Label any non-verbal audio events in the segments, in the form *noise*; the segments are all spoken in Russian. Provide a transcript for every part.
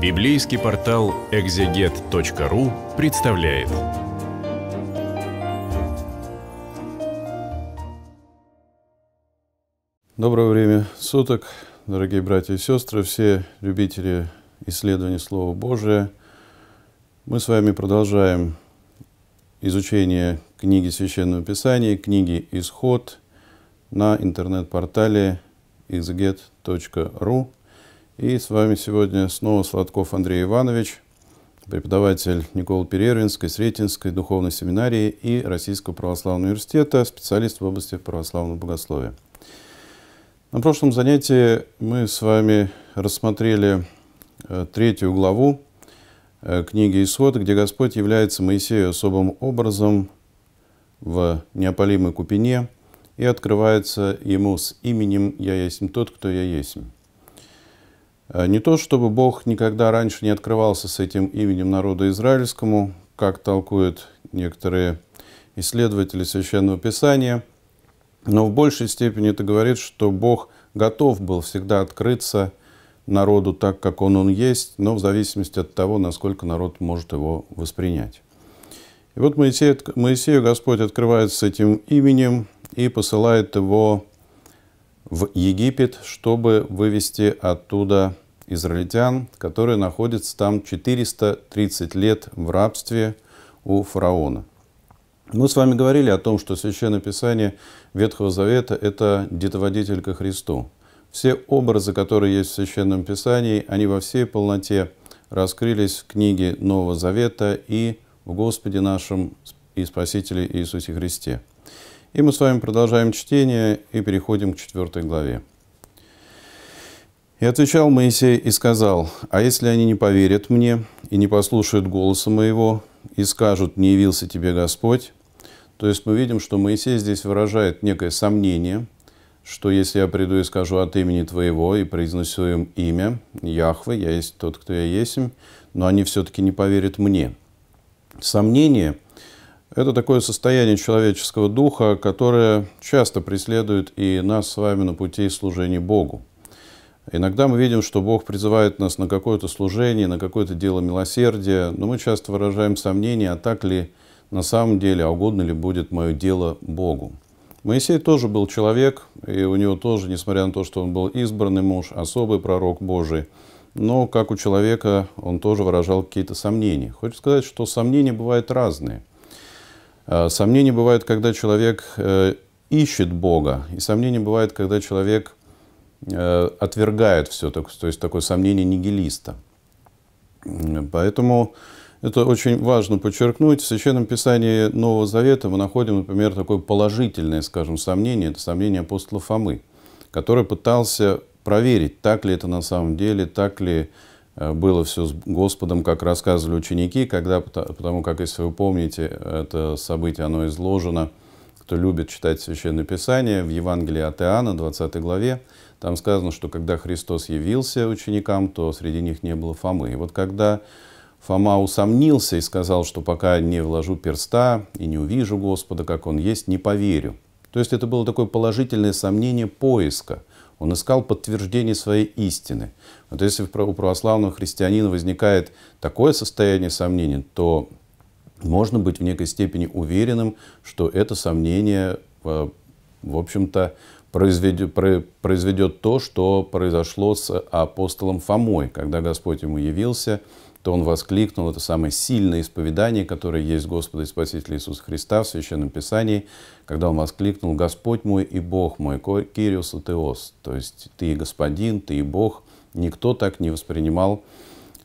Библейский портал экзегет.ру представляет. Доброе время суток, дорогие братья и сестры, все любители исследования Слова Божия. Мы с вами продолжаем изучение книги Священного Писания, книги «Исход» на интернет-портале exeget.ru. И с вами сегодня снова Сладков Андрей Иванович, преподаватель Никола Перервинской, Сретенской духовной семинарии и Российского православного университета, специалист в области православного богословия. На прошлом занятии мы с вами рассмотрели э, третью главу э, книги Исход, где Господь является Моисею особым образом в неопалимой купине и открывается ему с именем «Я есть тот, кто я есть». Э, не то, чтобы Бог никогда раньше не открывался с этим именем народа израильскому, как толкуют некоторые исследователи Священного Писания, но в большей степени это говорит, что Бог готов был всегда открыться народу так, как он, он есть, но в зависимости от того, насколько народ может его воспринять. И вот Моисею, Моисею Господь открывается с этим именем и посылает его в Египет, чтобы вывести оттуда израильтян, которые находятся там 430 лет в рабстве у фараона. Мы с вами говорили о том, что Священное Писание Ветхого Завета – это детоводитель ко Христу. Все образы, которые есть в Священном Писании, они во всей полноте раскрылись в книге Нового Завета и в Господе нашем и Спасителе Иисусе Христе – и мы с вами продолжаем чтение и переходим к четвертой главе. «И отвечал Моисей и сказал, «А если они не поверят мне и не послушают голоса моего, и скажут, не явился тебе Господь?» То есть мы видим, что Моисей здесь выражает некое сомнение, что если я приду и скажу от имени Твоего и произнесу им имя, Яхве, я есть тот, кто я есть, но они все-таки не поверят мне. Сомнение – это такое состояние человеческого духа, которое часто преследует и нас с вами на пути служения Богу. Иногда мы видим, что Бог призывает нас на какое-то служение, на какое-то дело милосердия, но мы часто выражаем сомнения, а так ли на самом деле, а угодно ли будет мое дело Богу. Моисей тоже был человек, и у него тоже, несмотря на то, что он был избранный муж, особый пророк Божий, но как у человека он тоже выражал какие-то сомнения. Хочу сказать, что сомнения бывают разные – Э, сомнения бывают, когда человек э, ищет Бога, и сомнения бывают, когда человек э, отвергает все, то есть такое сомнение нигилиста. Поэтому это очень важно подчеркнуть. В Священном Писании Нового Завета мы находим, например, такое положительное, скажем, сомнение, это сомнение апостола Фомы, который пытался проверить, так ли это на самом деле, так ли Э, было все с Господом, как рассказывали ученики, когда, потому как, если вы помните, это событие, оно изложено, кто любит читать Священное Писание, в Евангелии от Иоанна, 20 главе, там сказано, что когда Христос явился ученикам, то среди них не было Фомы. И вот когда Фома усомнился и сказал, что пока не вложу перста и не увижу Господа, как Он есть, не поверю. То есть это было такое положительное сомнение поиска – он искал подтверждение своей истины. Вот если у православного христианина возникает такое состояние сомнений, то можно быть в некой степени уверенным, что это сомнение, э, в общем-то, произведет, произведет то, что произошло с апостолом Фомой, когда Господь ему явился – то он воскликнул, это самое сильное исповедание, которое есть Господа и Спасителя Иисуса Христа в Священном Писании, когда он воскликнул «Господь мой и Бог мой, Кириос и Теос», то есть «Ты и Господин, Ты и Бог». Никто так не воспринимал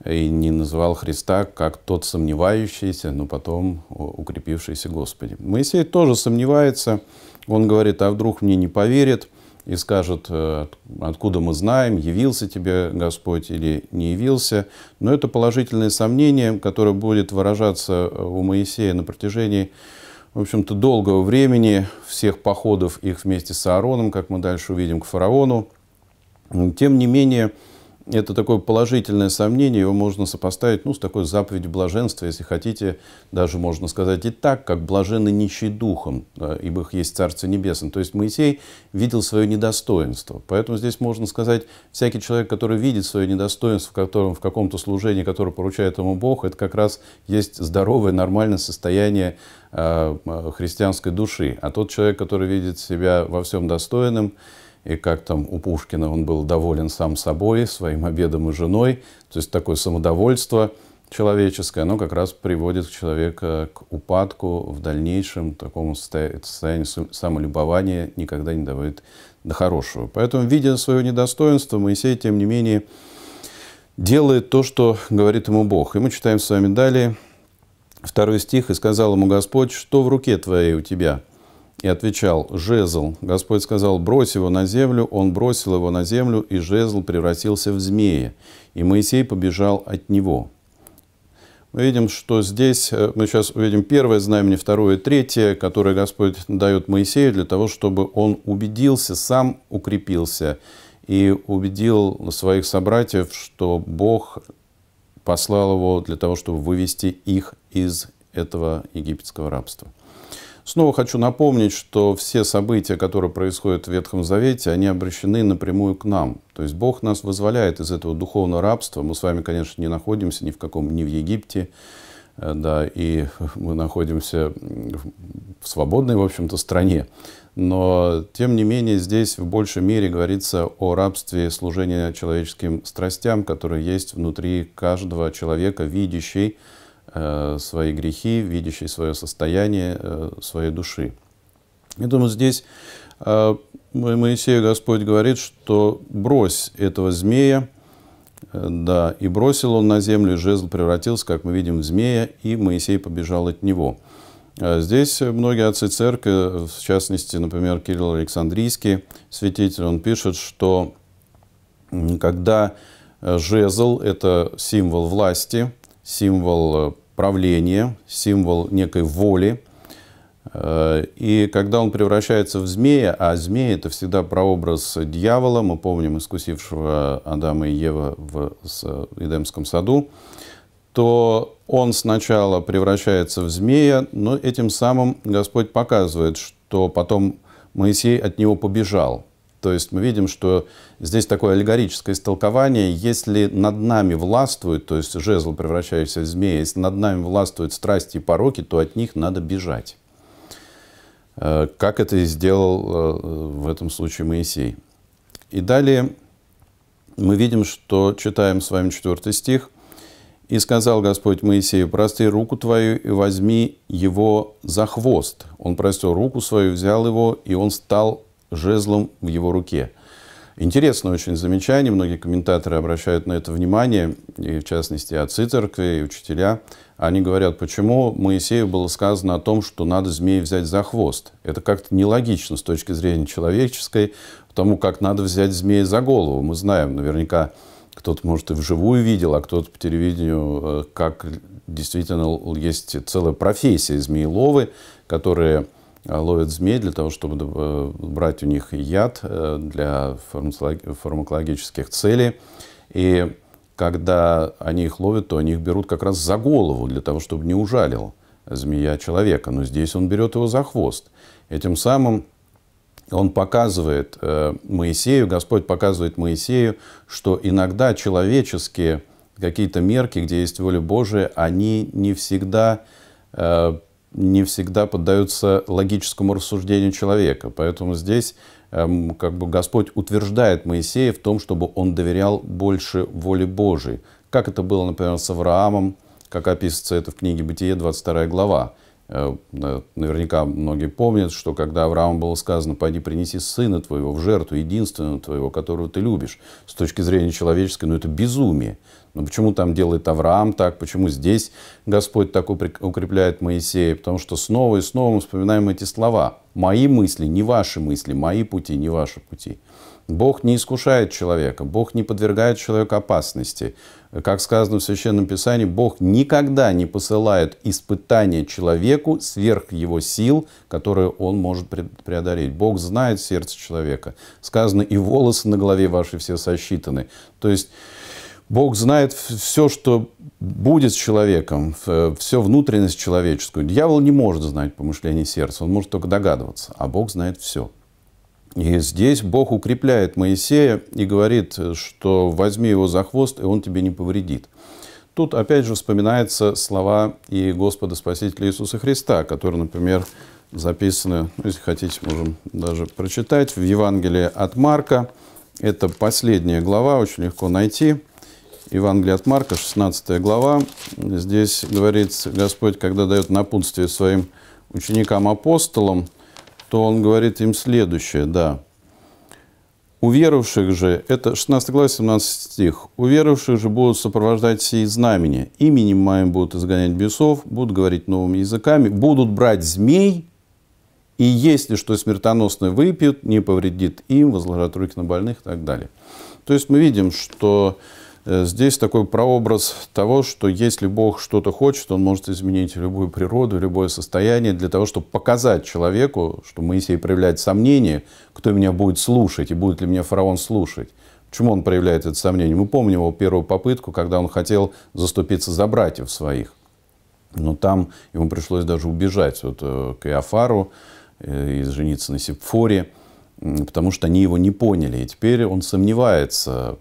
и не называл Христа как тот сомневающийся, но потом укрепившийся Господи. Моисей тоже сомневается, он говорит, а вдруг мне не поверят, и скажут, э, откуда мы знаем, явился тебе Господь или не явился. Но это положительное сомнение, которое будет выражаться э, у Моисея на протяжении, в общем-то, долгого времени, всех походов их вместе с Аароном, как мы дальше увидим, к фараону. Тем не менее, это такое положительное сомнение, его можно сопоставить ну, с такой заповедью блаженства, если хотите, даже можно сказать и так, как блаженны нищий духом, да, ибо их есть Царство Небесное. То есть Моисей видел свое недостоинство. Поэтому здесь можно сказать, всякий человек, который видит свое недостоинство в, котором, в каком-то служении, которое поручает ему Бог, это как раз есть здоровое, нормальное состояние э, э христианской души. А тот человек, который видит себя во всем достойным, и как там у Пушкина он был доволен сам собой, своим обедом и женой. То есть такое самодовольство человеческое, оно как раз приводит человека к упадку в дальнейшем, такому состоянию самолюбования никогда не доводит до хорошего. Поэтому, видя свое недостоинство, Моисей, тем не менее, делает то, что говорит ему Бог. И мы читаем с вами далее второй стих. «И сказал ему Господь, что в руке твоей у тебя?» и отвечал, «Жезл». Господь сказал, «Брось его на землю». Он бросил его на землю, и жезл превратился в змея. И Моисей побежал от него. Мы видим, что здесь, э, мы сейчас увидим первое знамение, второе, третье, которое Господь дает Моисею для того, чтобы он убедился, сам укрепился и убедил своих собратьев, что Бог послал его для того, чтобы вывести их из этого египетского рабства. Снова хочу напомнить, что все события, которые происходят в Ветхом Завете, они обращены напрямую к нам. То есть Бог нас вызволяет из этого духовного рабства. Мы с вами, конечно, не находимся ни в каком, ни в Египте, э, да, и *laughs* мы находимся в свободной, в общем-то, стране. Но, тем не менее, здесь в большей мере говорится о рабстве служения человеческим страстям, которые есть внутри каждого человека, видящий Э, свои грехи, видящий свое состояние э, своей души. Я думаю, здесь э, Моисею Господь говорит, что брось этого змея, да, и бросил он на землю, и жезл превратился, как мы видим, в змея, и Моисей побежал от него. Здесь многие отцы церкви, в частности, например, Кирилл Александрийский, святитель, он пишет, что когда жезл – это символ власти, символ правления, символ некой воли. Э, и когда он превращается в змея, а змея это всегда прообраз дьявола, мы помним искусившего Адама и Ева в Эдемском саду, то он сначала превращается в змея, но этим самым Господь показывает, что потом Моисей от него побежал. То есть мы видим, что здесь такое аллегорическое истолкование. Если над нами властвует, то есть жезл, превращающийся в змея, если над нами властвуют страсти и пороки, то от них надо бежать. Э, как это и сделал э, в этом случае Моисей. И далее мы видим, что читаем с вами четвертый стих. «И сказал Господь Моисею, прости руку твою и возьми его за хвост». Он простил руку свою, взял его, и он стал жезлом в его руке. Интересное очень замечание, многие комментаторы обращают на это внимание, и в частности отцы церкви, и учителя. Они говорят, почему Моисею было сказано о том, что надо змея взять за хвост. Это как-то нелогично с точки зрения человеческой, потому как надо взять змея за голову. Мы знаем, наверняка кто-то, может, и вживую видел, а кто-то по телевидению, э, как действительно есть целая профессия змееловы, которые Э, ловят змей для того, чтобы э, брать у них яд э, для фармакологических целей. И когда они их ловят, то они их берут как раз за голову, для того, чтобы не ужалил змея человека. Но здесь он берет его за хвост. Этим самым он показывает Моисею, Господь показывает Моисею, что иногда человеческие какие-то мерки, где есть воля Божия, они не всегда не всегда поддаются логическому рассуждению человека. Поэтому здесь эм, как бы Господь утверждает Моисея в том, чтобы он доверял больше воле Божией. Как это было, например, с Авраамом, как описывается это в книге «Бытие», 22 глава. Э, наверняка многие помнят, что когда Аврааму было сказано «пойди принеси сына твоего в жертву, единственного твоего, которого ты любишь», с точки зрения человеческой, ну это безумие. Но «Ну, почему там делает Авраам так? Почему здесь Господь так укрепляет Моисея? Потому что снова и снова мы вспоминаем эти слова. «Мои мысли, не ваши мысли, мои пути, не ваши пути». Бог не искушает человека, Бог не подвергает человека опасности. Как сказано в Священном Писании, Бог никогда не посылает испытания человеку сверх его сил, которые он может преодолеть. Бог знает сердце человека. Сказано, и волосы на голове ваши все сосчитаны. То есть Бог знает все, что будет с человеком, э, всю внутренность человеческую. Дьявол не может знать помышление сердца, он может только догадываться, а Бог знает все. И здесь Бог укрепляет Моисея и говорит, э, что возьми его за хвост, и он тебе не повредит. Тут опять же вспоминаются слова и Господа Спасителя Иисуса Христа, которые, например, записаны, ну, если хотите, можем даже прочитать, в Евангелии от Марка. Это последняя глава, очень легко найти. Евангелие от Марка, 16 глава. Здесь говорится, Господь, когда дает напутствие своим ученикам-апостолам, то Он говорит им следующее, да. у верующих же...» Это 16 глава, 17 стих. у верующих же будут сопровождать сие знамения. Именем моим будут изгонять бесов, будут говорить новыми языками, будут брать змей, и если что смертоносное выпьют, не повредит им, возложат руки на больных и так далее». То есть мы видим, что Э, здесь такой прообраз того, что если Бог что-то хочет, он может изменить любую природу, любое состояние для того, чтобы показать человеку, что Моисей проявляет сомнение, кто меня будет слушать и будет ли меня фараон слушать. Почему он проявляет это сомнение? Мы помним его первую попытку, когда он хотел заступиться за братьев своих. Но там ему пришлось даже убежать вот, э, к Иофару э, и жениться на Сепфоре потому что они его не поняли. И теперь он сомневается,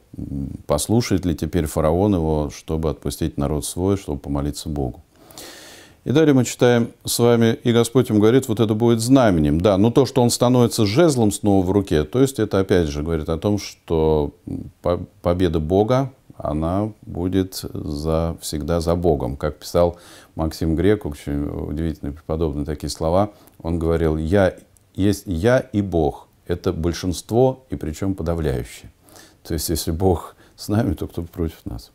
послушает ли теперь фараон его, чтобы отпустить народ свой, чтобы помолиться Богу. И далее мы читаем с вами, и Господь ему говорит, вот это будет знаменем. Да, но то, что он становится жезлом снова в руке, то есть это опять же говорит о том, что победа Бога, она будет за, всегда за Богом. Как писал Максим Грек, очень удивительные преподобные такие слова, он говорил, «Я, есть, я и Бог, это большинство, и причем подавляющее. То есть, если Бог с нами, то кто против нас?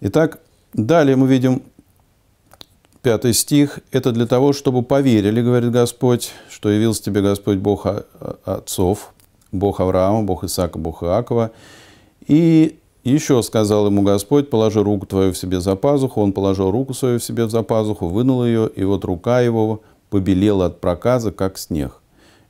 Итак, далее мы видим пятый стих. «Это для того, чтобы поверили, — говорит Господь, — что явился тебе Господь Бог отцов, Бог Авраама, Бог Исаака, Бог Иакова. И еще сказал ему Господь, положи руку твою в себе за пазуху. Он положил руку свою в себе за пазуху, вынул ее, и вот рука его побелела от проказа, как снег.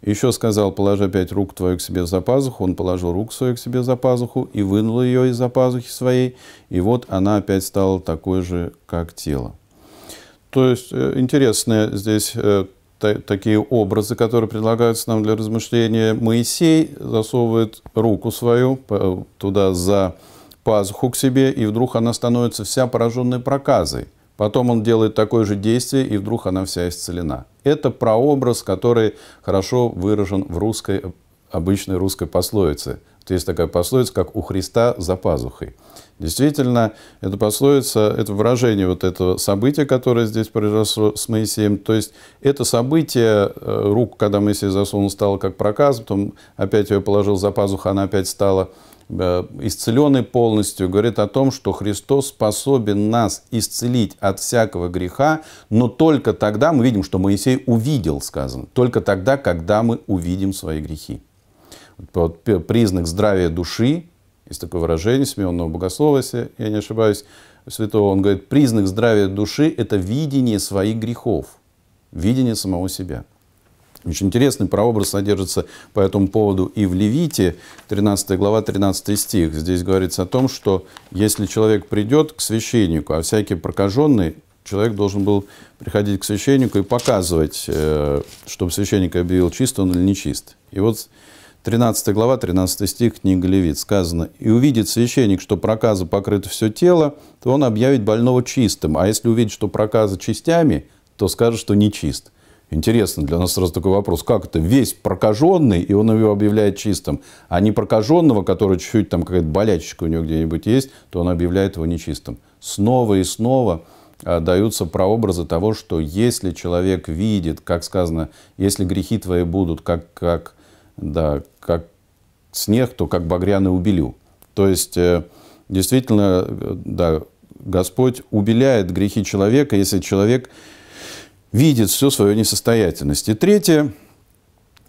Еще сказал, положи опять руку твою к себе за пазуху. Он положил руку свою к себе за пазуху и вынул ее из-за пазухи своей. И вот она опять стала такой же, как тело. То есть э, интересные здесь э, такие образы, которые предлагаются нам для размышления. Моисей засовывает руку свою э, туда за пазуху к себе, и вдруг она становится вся пораженной проказой. Потом он делает такое же действие, и вдруг она вся исцелена. Это прообраз, который хорошо выражен в русской, обычной русской пословице. То есть такая пословица, как «у Христа за пазухой». Действительно, это пословица, это выражение вот этого события, которое здесь произошло с Моисеем, то есть это событие, э, рук, когда Моисей засунул, стало как проказ, потом опять ее положил за пазуху, она опять стала Э, исцеленный полностью, говорит о том, что Христос способен нас исцелить от всякого греха, но только тогда мы видим, что Моисей увидел, сказано, только тогда, когда мы увидим свои грехи. Вот признак здравия души, есть такое выражение Симеонного богослова, если я не ошибаюсь, святого, он говорит, признак здравия души – это видение своих грехов, видение самого себя – очень интересный прообраз содержится по этому поводу и в Левите, 13 глава, 13 стих. Здесь говорится о том, что если человек придет к священнику, а всякий прокаженный, человек должен был приходить к священнику и показывать, э, чтобы священник объявил, чист он или нечист. И вот 13 глава, 13 стих книги Левит сказано, «И увидит священник, что проказа покрыто все тело, то он объявит больного чистым, а если увидит, что проказа частями, то скажет, что нечист». Интересно, для нас сразу такой вопрос, как это весь прокаженный, и он его объявляет чистым, а не прокаженного, который чуть-чуть там какая-то болячечка у него где-нибудь есть, то он объявляет его нечистым. Снова и снова а, даются прообразы того, что если человек видит, как сказано, если грехи твои будут как, как, да, как снег, то как багряный убелю. То есть, э, действительно, э, да, Господь убеляет грехи человека, если человек видит всю свою несостоятельность. И третье,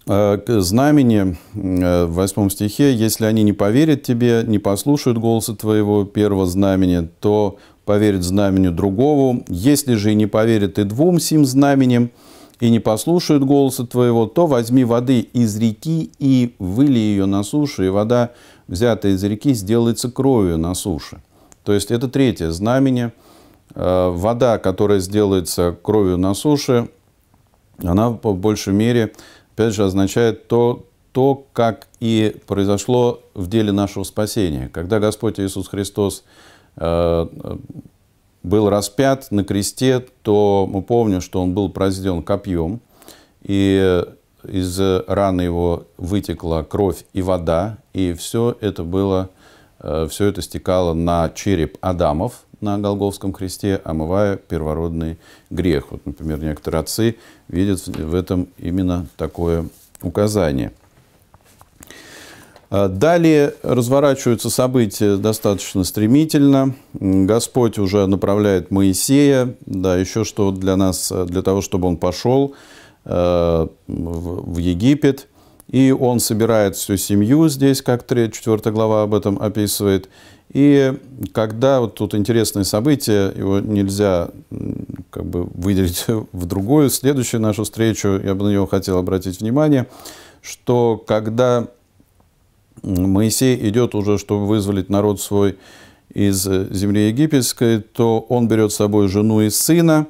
э, знамени э, в восьмом стихе, если они не поверят тебе, не послушают голоса твоего первого знамени, то поверят знаменю другому. Если же и не поверят и двум сим знаменем, и не послушают голоса твоего, то возьми воды из реки и выли ее на сушу, и вода, взятая из реки, сделается кровью на суше. То есть это третье знамение – Э, вода, которая сделается кровью на суше, она по большей мере, опять же, означает то, то, как и произошло в деле нашего спасения. Когда Господь Иисус Христос э, был распят на кресте, то мы помним, что он был произведен копьем, и из раны его вытекла кровь и вода, и все это было, э, все это стекало на череп Адамов, на Голговском кресте, омывая первородный грех. Вот, например, некоторые отцы видят в этом именно такое указание. А далее разворачиваются события достаточно стремительно. Господь уже направляет Моисея. Да, еще что для нас, для того, чтобы он пошел э, в Египет – и он собирает всю семью здесь, как 3, 4 глава об этом описывает. И когда вот тут интересное событие, его нельзя как бы выделить *laughs* в другую, следующую нашу встречу, я бы на него хотел обратить внимание, что когда Моисей идет уже, чтобы вызволить народ свой из э, земли египетской, то он берет с собой жену и сына,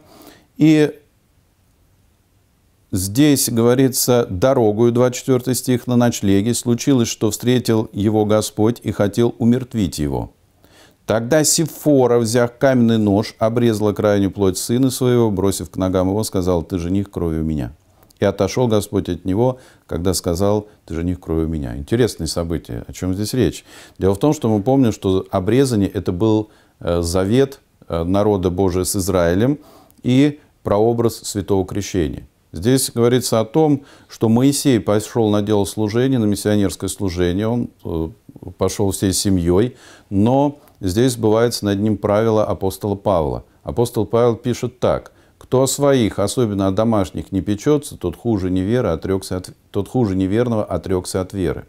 и Здесь говорится «дорогою», 24 стих, на ночлеге случилось, что встретил его Господь и хотел умертвить его. Тогда Сифора, взяв каменный нож, обрезала крайнюю плоть сына своего, бросив к ногам его, сказал, «Ты жених крови у меня». И отошел Господь от него, когда сказал, «Ты жених крови у меня». Интересные события. О чем здесь речь? Дело в том, что мы помним, что обрезание – это был э, завет э, народа Божия с Израилем и прообраз святого крещения – Здесь говорится о том, что Моисей пошел на дело служения, на миссионерское служение, он э, пошел всей семьей, но здесь сбывается над ним правило апостола Павла. Апостол Павел пишет так. Кто о своих, особенно о домашних, не печется, тот хуже, невера отрекся от, тот хуже неверного отрекся от веры.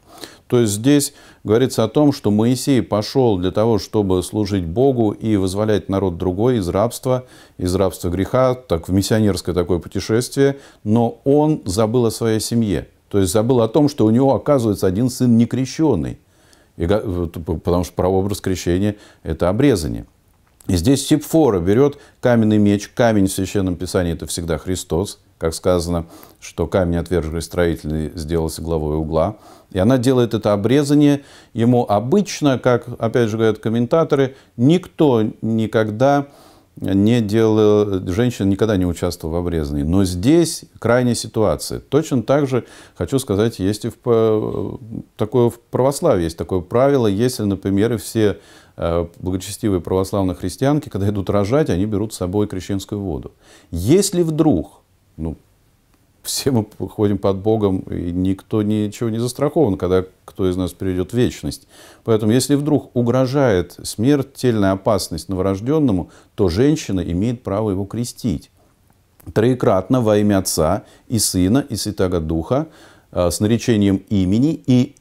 То есть здесь говорится о том, что Моисей пошел для того, чтобы служить Богу и вызволять народ другой из рабства, из рабства греха, так в миссионерское такое путешествие, но он забыл о своей семье. То есть забыл о том, что у него оказывается один сын некрещенный, потому что прообраз крещения – это обрезание – и здесь Сипфора берет каменный меч, камень в Священном Писании – это всегда Христос, как сказано, что камень отвергли строительный сделался главой угла. И она делает это обрезание. Ему обычно, как, опять же, говорят комментаторы, никто никогда не не делала, женщина никогда не участвовала в обрезании. Но здесь крайняя ситуация. Точно так же, хочу сказать, есть и в, такое в православии, есть такое правило, если, например, все э, благочестивые православные христианки, когда идут рожать, они берут с собой крещенскую воду. Если вдруг, ну, все мы ходим под Богом, и никто ничего не застрахован, когда кто из нас перейдет в вечность. Поэтому, если вдруг угрожает смертельная опасность новорожденному, то женщина имеет право его крестить. Троекратно во имя Отца и Сына и Святого Духа э, с наречением имени, и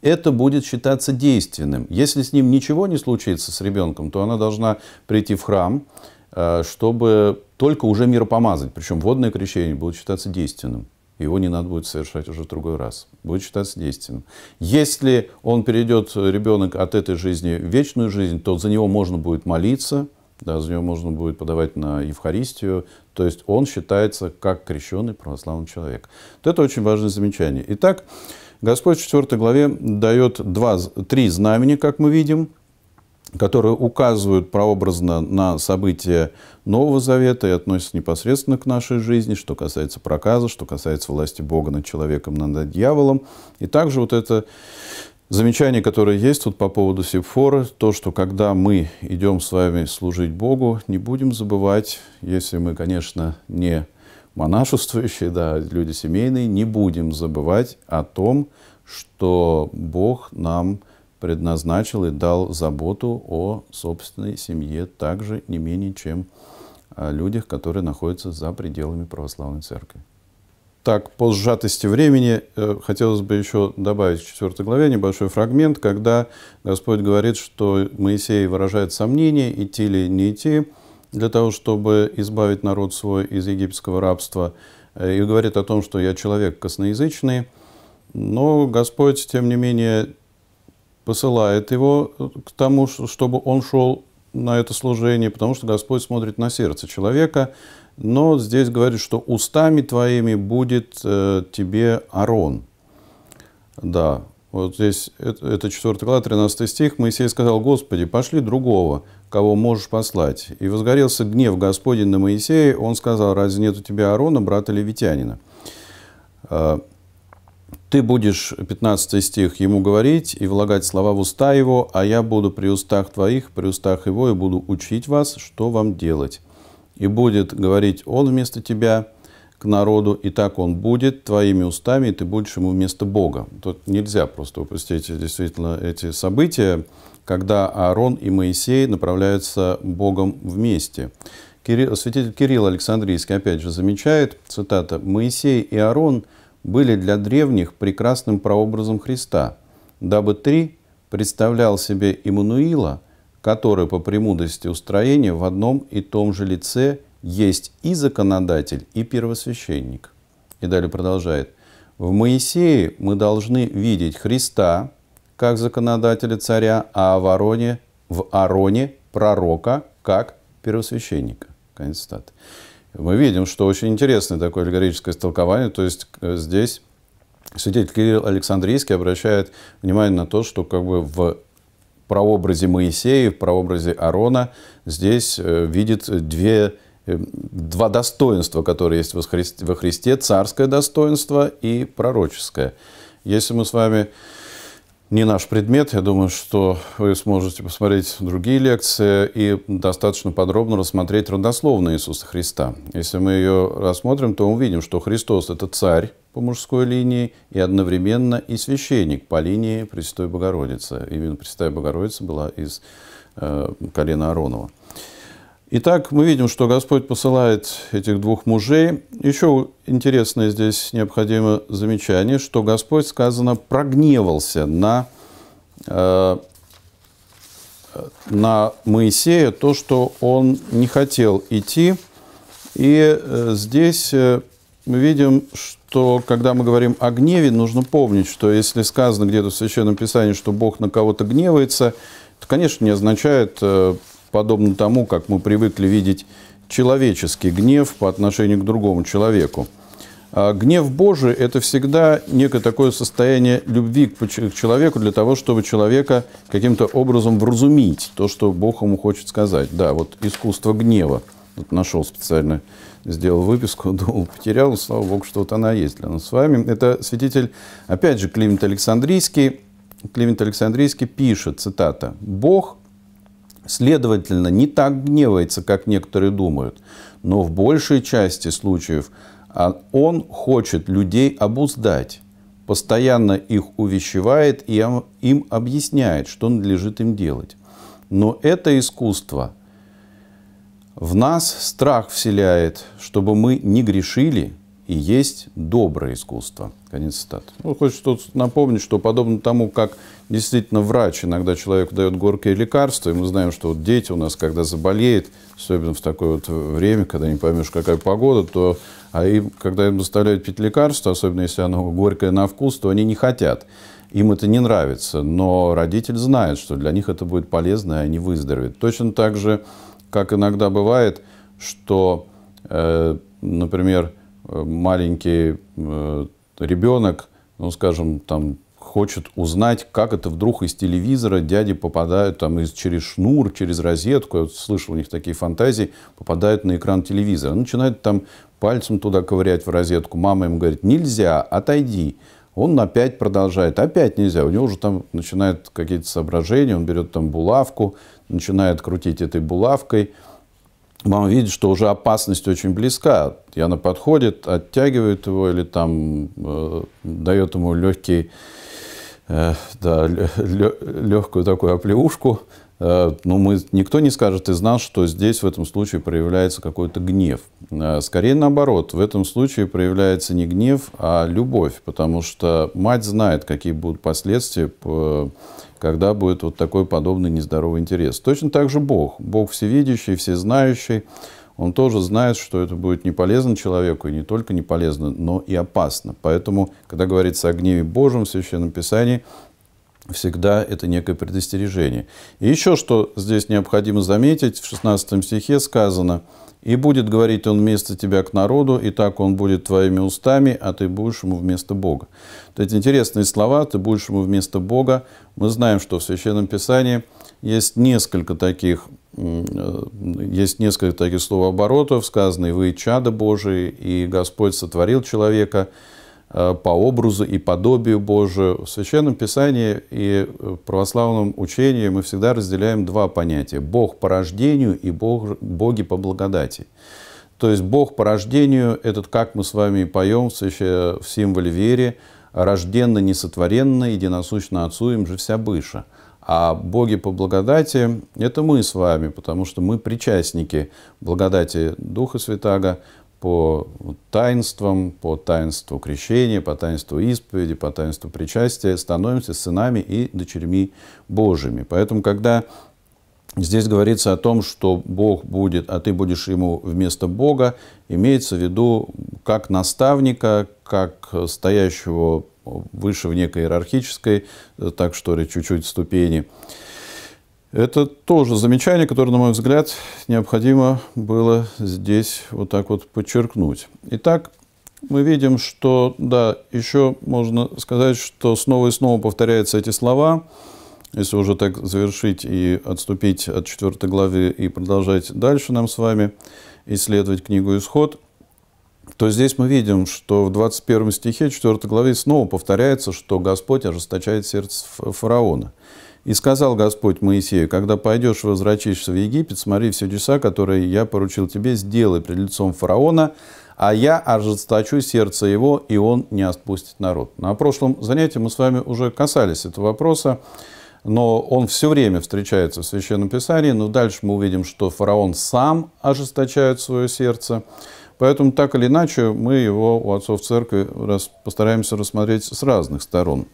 это будет считаться действенным. Если с ним ничего не случится, с ребенком, то она должна прийти в храм, э, чтобы только уже миропомазать. Причем водное крещение будет считаться действенным. Его не надо будет совершать уже в другой раз. Будет считаться действенным. Если он перейдет, э, ребенок, от этой жизни в вечную жизнь, то за него можно будет молиться, да, за него можно будет подавать на Евхаристию. То есть он считается как крещенный православный человек. Вот это очень важное замечание. Итак, Господь в 4 главе дает два, три знамени, как мы видим которые указывают прообразно на события Нового Завета и относятся непосредственно к нашей жизни, что касается проказа, что касается власти Бога над человеком, над дьяволом. И также вот это замечание, которое есть вот по поводу Сепфоры, то, что когда мы идем с вами служить Богу, не будем забывать, если мы, конечно, не монашествующие, да, люди семейные, не будем забывать о том, что Бог нам предназначил и дал заботу о собственной семье также не менее, чем о а, людях, которые находятся за пределами православной церкви. Так, по сжатости времени э, хотелось бы еще добавить в 4 главе небольшой фрагмент, когда Господь говорит, что Моисей выражает сомнение, идти ли не идти, для того, чтобы избавить народ свой из египетского рабства, э, и говорит о том, что я человек косноязычный, но Господь, тем не менее, посылает его э, к тому, чтобы он шел на это служение, потому что Господь смотрит на сердце человека, но здесь говорит, что устами твоими будет э, тебе Арон. Да, вот здесь, э, это, это 4 глава, 13 стих. Моисей сказал, Господи, пошли другого, кого можешь послать. И возгорелся гнев Господень на Моисея. Он сказал, разве нет у тебя Арона, брата левитянина? Э, ты будешь, 15 стих, ему говорить и влагать слова в уста его, а я буду при устах твоих, при устах его, и буду учить вас, что вам делать. И будет говорить он вместо тебя к народу, и так он будет твоими устами, и ты будешь ему вместо Бога. Тут нельзя просто упустить действительно эти события, когда Аарон и Моисей направляются Богом вместе. Кирилл, святитель Кирилл Александрийский опять же замечает, цитата, «Моисей и Аарон – были для древних прекрасным прообразом Христа, дабы три представлял себе Иммануила, который по премудрости устроения в одном и том же лице есть и законодатель, и первосвященник. И далее продолжает. В Моисее мы должны видеть Христа как законодателя царя, а в Ароне, в Ароне пророка как первосвященника. Конец цитаты мы видим, что очень интересное такое аллегорическое истолкование. То есть э, здесь святитель Кирилл Александрийский обращает внимание на то, что как бы в прообразе Моисея, в прообразе Арона здесь э, видит две, э, два достоинства, которые есть во Христе, царское достоинство и пророческое. Если мы с вами не наш предмет. Я думаю, что вы сможете посмотреть другие лекции и достаточно подробно рассмотреть родословную Иисуса Христа. Если мы ее рассмотрим, то увидим, что Христос – это царь по мужской линии и одновременно и священник по линии Пресвятой Богородицы. Именно Пресвятая Богородица была из э, колена Аронова. Итак, мы видим, что Господь посылает этих двух мужей. Еще интересное здесь необходимо замечание, что Господь, сказано, прогневался на, э, на Моисея, то, что он не хотел идти. И э, здесь э, мы видим, что когда мы говорим о гневе, нужно помнить, что если сказано где-то в Священном Писании, что Бог на кого-то гневается, это, конечно, не означает э, подобно тому, как мы привыкли видеть человеческий гнев по отношению к другому человеку. А гнев Божий – это всегда некое такое состояние любви к человеку для того, чтобы человека каким-то образом вразумить то, что Бог ему хочет сказать. Да, вот искусство гнева. Вот нашел специально, сделал выписку, *laughs* думал, потерял, слава Богу, что вот она есть для нас с вами. Это святитель, опять же, Климент Александрийский. Климент Александрийский пишет, цитата, «Бог Следовательно, не так гневается, как некоторые думают, но в большей части случаев а, он хочет людей обуздать, постоянно их увещевает и им объясняет, что надлежит им делать. Но это искусство в нас страх вселяет, чтобы мы не грешили, и есть доброе искусство. Конец цитаты. Ну, хочется тут напомнить, что подобно тому, как действительно врач иногда человеку дает горькие лекарства, и мы знаем, что вот дети у нас, когда заболеют, особенно в такое вот время, когда не поймешь, какая погода, то а им, когда им доставляют пить лекарство, особенно если оно горькое на вкус, то они не хотят. Им это не нравится, но родитель знает, что для них это будет полезно, и они выздоровеют. Точно так же, как иногда бывает, что, э, например, маленький э, ребенок, ну, скажем, там, хочет узнать, как это вдруг из телевизора дяди попадают там из, через шнур, через розетку, я вот слышал у них такие фантазии, попадают на экран телевизора. начинает там пальцем туда ковырять в розетку. Мама ему говорит, нельзя, отойди. Он опять продолжает, опять нельзя. У него уже там начинают какие-то соображения, он берет там булавку, начинает крутить этой булавкой – мама видит, что уже опасность очень близка, и она подходит, оттягивает его или там э, дает ему легкий, э, да, лё, легкую такую оплеушку. Э, ну, мы, никто не скажет из нас, что здесь в этом случае проявляется какой-то гнев. Э, скорее наоборот, в этом случае проявляется не гнев, а любовь, потому что мать знает, какие будут последствия по когда будет вот такой подобный нездоровый интерес. Точно так же Бог. Бог всевидящий, всезнающий. Он тоже знает, что это будет не полезно человеку, и не только не полезно, но и опасно. Поэтому, когда говорится о гневе Божьем в Священном Писании, всегда это некое предостережение. И еще что здесь необходимо заметить, в 16 стихе сказано, «И будет говорить он вместо тебя к народу, и так он будет твоими устами, а ты будешь ему вместо Бога». То есть интересные слова «ты будешь ему вместо Бога». Мы знаем, что в Священном Писании есть несколько таких, э, есть несколько таких словооборотов, сказанные «вы чада Божии», и «Господь сотворил человека», Э, по образу и подобию Божию. В Священном Писании и э, православном учении мы всегда разделяем два понятия – Бог по рождению и Бог, Боги по благодати. То есть Бог по рождению – это, как мы с вами поем в символе вере, «рожденно несотворенно, единосущно Отцу им же вся быша». А боги по благодати – это мы с вами, потому что мы причастники благодати Духа Святаго, по таинствам, по таинству крещения, по таинству исповеди, по таинству причастия, становимся сынами и дочерьми Божьими. Поэтому, когда здесь говорится о том, что Бог будет, а ты будешь ему вместо Бога, имеется в виду как наставника, как стоящего выше в некой иерархической, так что ли, чуть-чуть ступени, это тоже замечание, которое, на мой взгляд, необходимо было здесь вот так вот подчеркнуть. Итак, мы видим, что, да, еще можно сказать, что снова и снова повторяются эти слова. Если уже так завершить и отступить от 4 главы и продолжать дальше нам с вами исследовать книгу «Исход», то здесь мы видим, что в 21 стихе 4 главы снова повторяется, что Господь ожесточает сердце фараона. И сказал Господь Моисею, когда пойдешь и возвратишься в Египет, смотри все часа, которые я поручил тебе, сделай пред лицом фараона, а я ожесточу сердце его, и он не отпустит народ. На прошлом занятии мы с вами уже касались этого вопроса, но он все время встречается в Священном Писании, но дальше мы увидим, что фараон сам ожесточает свое сердце. Поэтому так или иначе мы его у отцов церкви постараемся рассмотреть с разных сторон.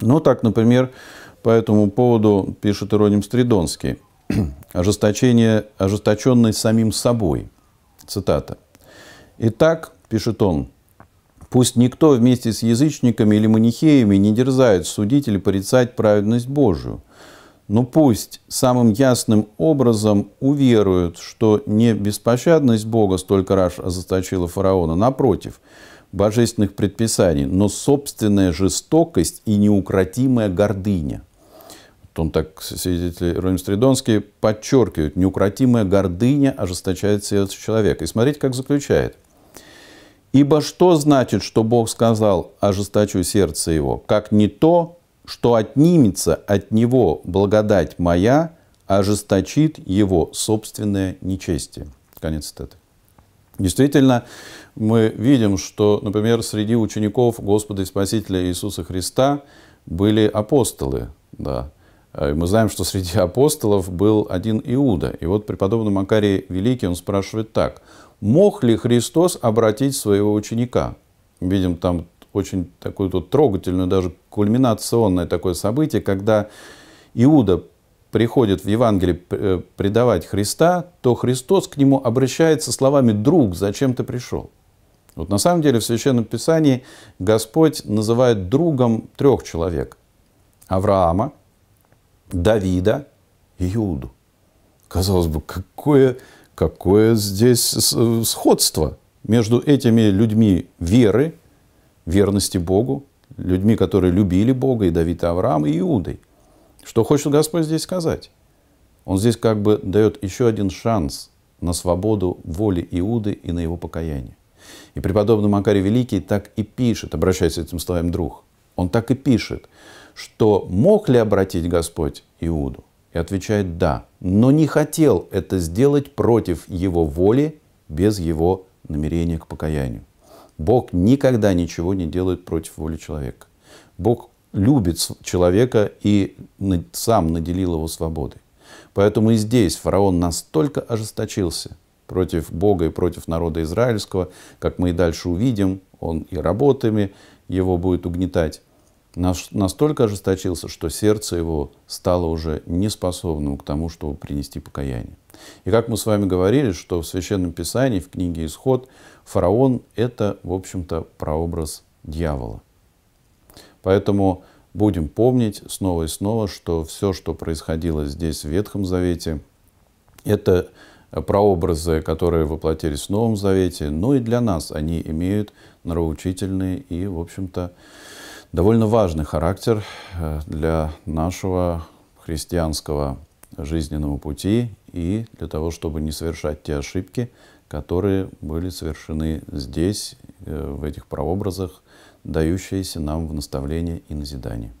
Но ну, так, например, по этому поводу пишет Ироним Стридонский. *clears throat* Ожесточение, ожесточенное самим собой. Цитата. «Итак, — пишет он, — пусть никто вместе с язычниками или манихеями не дерзает судить или порицать праведность Божию, но пусть самым ясным образом уверуют, что не беспощадность Бога столько раз озаточила фараона, напротив, божественных предписаний, но собственная жестокость и неукротимая гордыня он так свидетели Ронин-Стридонский подчеркивает, неукротимая гордыня ожесточает сердце человека. И смотрите, как заключает. «Ибо что значит, что Бог сказал, ожесточу сердце его, как не то, что отнимется от него благодать моя, ожесточит его собственное нечестие». Конец цитаты. Действительно, мы видим, что, например, среди учеников Господа и Спасителя Иисуса Христа были апостолы, да, Э, мы знаем, что среди апостолов был один Иуда. И вот преподобный Макарий Великий, он спрашивает так. Мог ли Христос обратить своего ученика? Видим там очень такое тут трогательное, даже кульминационное такое событие, когда Иуда приходит в Евангелие э, предавать Христа, то Христос к нему обращается словами «друг, зачем ты пришел?». Вот на самом деле в Священном Писании Господь называет другом трех человек. Авраама, Давида и Иуду. Казалось бы, какое, какое здесь сходство между этими людьми веры, верности Богу, людьми, которые любили Бога, и Давида, и Авраам, и Иудой. Что хочет Господь здесь сказать? Он здесь как бы дает еще один шанс на свободу воли Иуды и на его покаяние. И преподобный Макарий Великий так и пишет, обращаясь к этим словам друг, он так и пишет, что мог ли обратить Господь Иуду? И отвечает «да», но не хотел это сделать против его воли, без его намерения к покаянию. Бог никогда ничего не делает против воли человека. Бог любит человека и сам наделил его свободой. Поэтому и здесь фараон настолько ожесточился против Бога и против народа израильского, как мы и дальше увидим, он и работами его будет угнетать настолько ожесточился, что сердце его стало уже неспособным к тому, чтобы принести покаяние. И как мы с вами говорили, что в Священном Писании, в книге «Исход», фараон — это, в общем-то, прообраз дьявола. Поэтому будем помнить снова и снова, что все, что происходило здесь, в Ветхом Завете, это прообразы, которые воплотились в Новом Завете, но ну и для нас они имеют нравоучительные и, в общем-то, довольно важный характер э, для нашего христианского жизненного пути и для того, чтобы не совершать те ошибки, которые были совершены здесь, э, в этих прообразах, дающиеся нам в наставление и назидании.